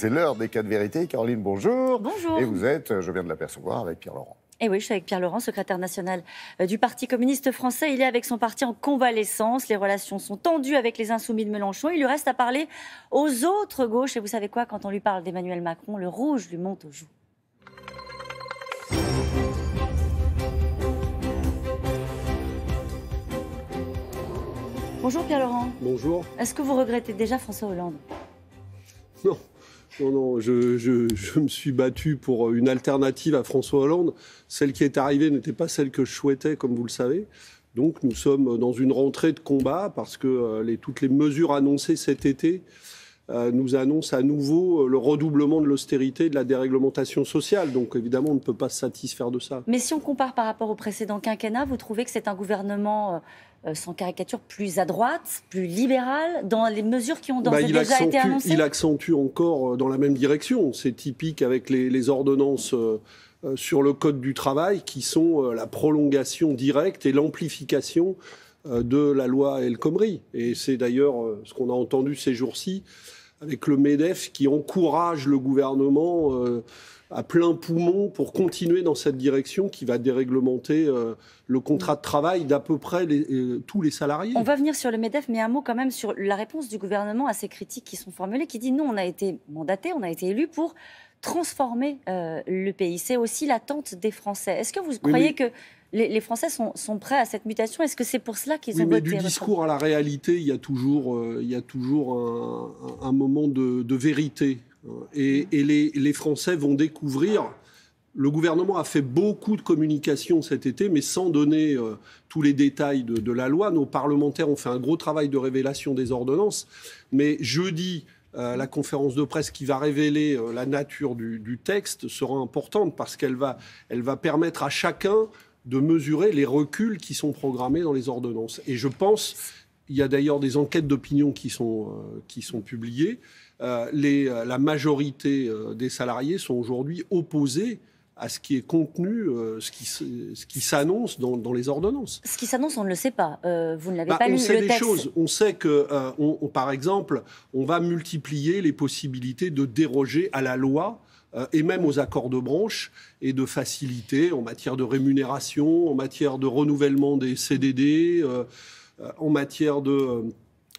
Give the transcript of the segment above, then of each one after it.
C'est l'heure des cas de vérité. Caroline, bonjour. Bonjour. Et vous êtes, euh, je viens de l'apercevoir, avec Pierre Laurent. Et eh oui, je suis avec Pierre Laurent, secrétaire national euh, du Parti communiste français. Il est avec son parti en convalescence. Les relations sont tendues avec les insoumis de Mélenchon. Il lui reste à parler aux autres gauches. Et vous savez quoi, quand on lui parle d'Emmanuel Macron, le rouge lui monte aux joues. Bonjour Pierre Laurent. Bonjour. Est-ce que vous regrettez déjà François Hollande Non. Non, non, je, je, me suis battu pour une alternative à François Hollande. Celle qui est arrivée n'était pas celle que je souhaitais, comme vous le savez. Donc nous sommes dans une rentrée de combat parce que euh, les, toutes les mesures annoncées cet été euh, nous annonce à nouveau euh, le redoublement de l'austérité, de la déréglementation sociale. Donc évidemment, on ne peut pas se satisfaire de ça. Mais si on compare par rapport au précédent quinquennat, vous trouvez que c'est un gouvernement euh, sans caricature, plus à droite, plus libéral, dans les mesures qui ont bah, déjà été annoncées Il accentue encore dans la même direction. C'est typique avec les, ordonnances sur le Code du travail qui sont la prolongation directe et l'amplification euh, de la loi El Khomri. Et c'est d'ailleurs euh, ce qu'on a entendu ces jours-ci avec le MEDEF qui encourage le gouvernement euh, à plein poumon pour continuer dans cette direction qui va déréglementer le contrat de travail d'à peu près tous les salariés. On va venir sur le MEDEF, mais un mot quand même sur la réponse du gouvernement à ces critiques qui sont formulées, qui dit non, on a été mandaté, on a été élu pour transformer le pays. C'est aussi l'attente des Français. Est-ce que vous croyez que les, Français sont, prêts à cette mutation. Est-ce que c'est pour cela qu'ils ont mais Du discours à la réalité, il y a toujours, euh, il y toujours un, moment de, vérité. Euh, et, les, Français vont découvrir. Le gouvernement a fait beaucoup de communication cet été, mais sans donner euh, tous les détails de, la loi. Nos parlementaires ont fait un gros travail de révélation des ordonnances. Mais jeudi, la conférence de presse qui va révéler la nature du, texte sera importante parce qu'elle va, elle va permettre à chacun de mesurer les reculs qui sont programmés dans les ordonnances. Et je pense, il y a d'ailleurs des enquêtes d'opinion qui, sont euh, qui sont publiées, euh, euh, la majorité des salariés sont aujourd'hui opposés à ce qui est contenu, ce qui, ce qui s'annonce dans, les ordonnances. Ce qui s'annonce, on ne le sait pas. vous ne l'avez le bah, pas on sait des choses. On sait que, par exemple, on va multiplier les possibilités de déroger à la loi euh, et même aux accords de branche et de facilité en matière de rémunération, en matière de renouvellement des CDD, euh, euh, en matière de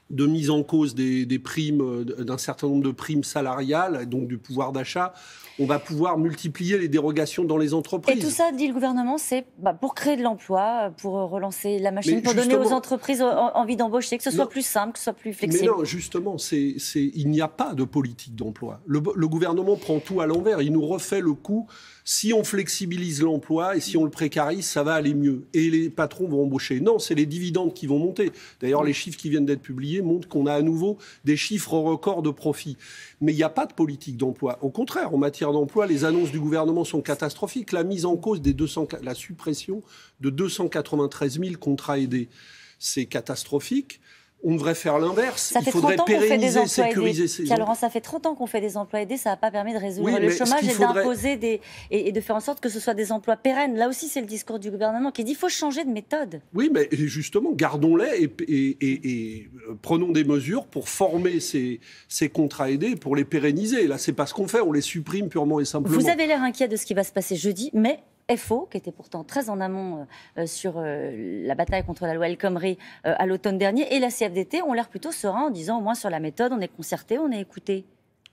de mise en cause des, primes, euh, d'un certain nombre de primes salariales, donc du pouvoir d'achat, on va pouvoir multiplier les dérogations dans les entreprises. Et tout ça, dit le gouvernement, c'est bah, pour créer de l'emploi, pour euh, relancer la machine, pour donner aux entreprises euh, envie d'embaucher, que ce soit plus simple, que ce soit plus flexible. Mais non, justement, c'est, il n'y a pas de politique d'emploi. le, gouvernement prend tout à l'envers, il nous refait le coup si on flexibilise l'emploi et si on le précarise, ça va aller mieux. Et les patrons vont embaucher. Non, c'est les dividendes qui vont monter. D'ailleurs, les chiffres qui viennent d'être publiés montrent qu'on a à nouveau des chiffres records de profit. Mais il n'y a pas de politique d'emploi. Au contraire, en matière d'emploi, les annonces du gouvernement sont catastrophiques. La mise en cause des 200, la suppression de 293 000 contrats aidés, c'est catastrophique on devrait faire l'inverse. Ça fait il faudrait ans pérenniser, fait des emplois sécuriser aidés. ces ça fait 30 ans qu'on fait des emplois aidés, ça n'a pas permis de résoudre le chômage et d'imposer des et, de faire en sorte que ce soit des emplois pérennes. Là aussi, c'est le discours du gouvernement qui dit qu'il faut changer de méthode. Oui, mais justement, gardons-les et, euh, prenons des mesures pour former ces, ces contrats aidés, pour les pérenniser. Là, c'est pas ce qu'on fait, on les supprime purement et simplement. Vous avez l'air inquiet de ce qui va se passer jeudi, mais FO, qui était pourtant très en amont euh, euh, sur euh, la bataille contre la loi El Khomri à l'automne dernier, et la CFDT ont l'air plutôt sereins en disant au moins sur la méthode, on est concerté, on est écouté.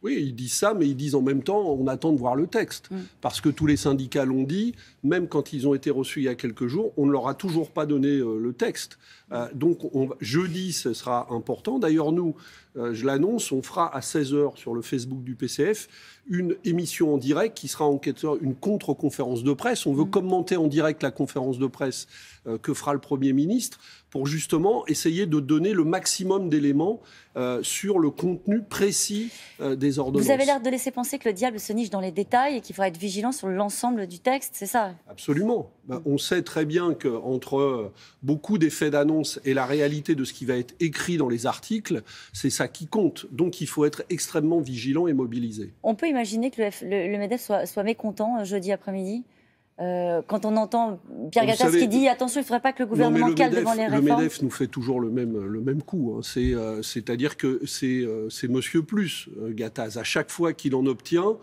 Oui, ils disent ça, mais ils disent en même temps, on attend de voir le texte. Mm. Parce que tous les syndicats l'ont dit, même quand ils ont été reçus il y a quelques jours, on ne leur a toujours pas donné euh, le texte. Euh, donc jeudi, ce sera important. D'ailleurs, nous, euh, je l'annonce, on fera à 16h sur le Facebook du PCF une émission en direct qui sera une contre-conférence de presse. On veut mm. commenter en direct la conférence de presse que fera le Premier ministre pour justement essayer de donner le maximum d'éléments euh, sur le contenu précis euh, des ordonnances. Vous avez l'air de laisser penser que le diable se niche dans les détails et qu'il faudra être vigilant sur l'ensemble du texte, c'est ça Absolument. Bah, on sait très bien qu'entre euh, beaucoup d'effets d'annonce et la réalité de ce qui va être écrit dans les articles, c'est ça qui compte. Donc il faut être extrêmement vigilant et mobilisé. On peut imaginer que le, MEDEF soit mécontent jeudi après-midi euh, quand on entend Pierre Gattaz qui dit attention, il ne faudrait pas que le gouvernement cale devant les réformes. Le MEDEF nous fait toujours le même, le même coup. Hein. C'est, euh, c'est-à-dire que c'est, euh, c'est monsieur plus, Gattaz. À chaque fois qu'il en obtient,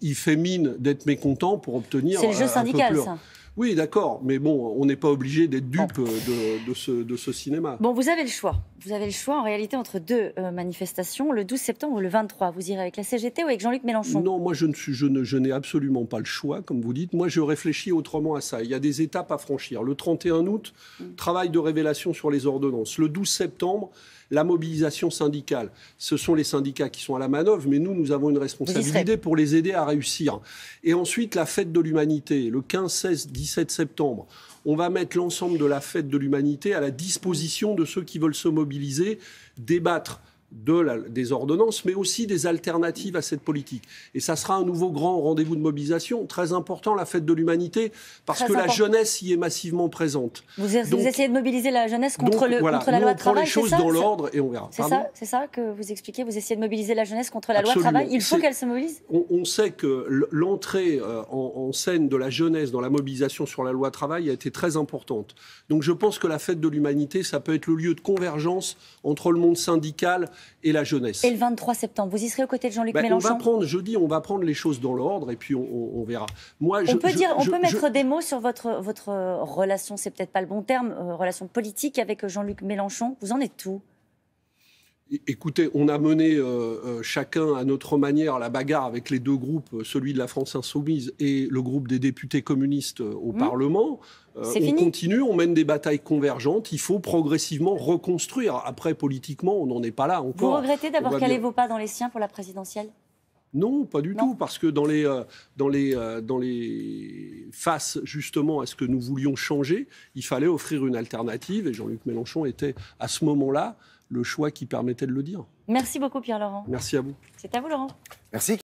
il fait mine d'être mécontent pour obtenir. C'est le jeu syndical, ça. Oui, d'accord, mais bon, on n'est pas obligé d'être dupe euh, de, ce, cinéma. Bon, vous avez le choix. Vous avez le choix en réalité entre deux euh, manifestations, le 12 septembre ou le 23. Vous irez avec la CGT ou avec Jean-Luc Mélenchon Non, moi je ne suis, je, n'ai absolument pas le choix, comme vous dites. Moi je réfléchis autrement à ça. Il y a des étapes à franchir. Le 31 août, mm. travail de révélation sur les ordonnances. Le 12 septembre, la mobilisation syndicale. Ce sont les syndicats qui sont à la manœuvre, mais nous, nous avons une responsabilité pour les aider à réussir. Et ensuite, la fête de l'humanité, le 15, 16, 17 septembre on va mettre l'ensemble de la fête de l'humanité à la disposition de ceux qui veulent se mobiliser, débattre des ordonnances, mais aussi des alternatives à cette politique. Et ça sera un nouveau grand rendez-vous de mobilisation, très important, la fête de l'humanité, parce que la jeunesse y est massivement présente. Vous, essayez de mobiliser la jeunesse contre, le, contre la loi de travail. les dans l'ordre et on verra. C'est ça, que vous expliquez, vous essayez de mobiliser la jeunesse contre la loi de travail. Il faut qu'elle se mobilise on, sait que l'entrée euh, en, en scène de la jeunesse dans la mobilisation sur la loi travail a été très importante. Donc je pense que la fête de l'humanité, ça peut être le lieu de convergence entre le monde syndical, et la jeunesse. Et le 23 septembre, vous y serez aux côtés de Jean-Luc Mélenchon on va prendre, Je dis, on va prendre les choses dans l'ordre et puis on, verra. Moi, on peut, dire, on peut mettre des mots sur votre, votre relation, c'est peut-être pas le bon terme, euh, relation politique avec Jean-Luc Mélenchon. Vous en êtes tout Écoutez, on a mené euh, euh, chacun à notre manière la bagarre avec les deux groupes, celui de la France insoumise et le groupe des députés communistes euh, au mmh. Parlement. on continue, on mène des batailles convergentes. Il faut progressivement reconstruire. Après, politiquement, on n'en est pas là encore. Vous regrettez d'avoir calé vos pas dans les siens pour la présidentielle non, pas du tout, parce que dans les, dans, les, dans les faces justement à ce que nous voulions changer, il fallait offrir une alternative, et Jean-Luc Mélenchon était à ce moment-là le choix qui permettait de le dire. Merci beaucoup Pierre-Laurent. Merci à vous. C'est à vous Laurent. Merci.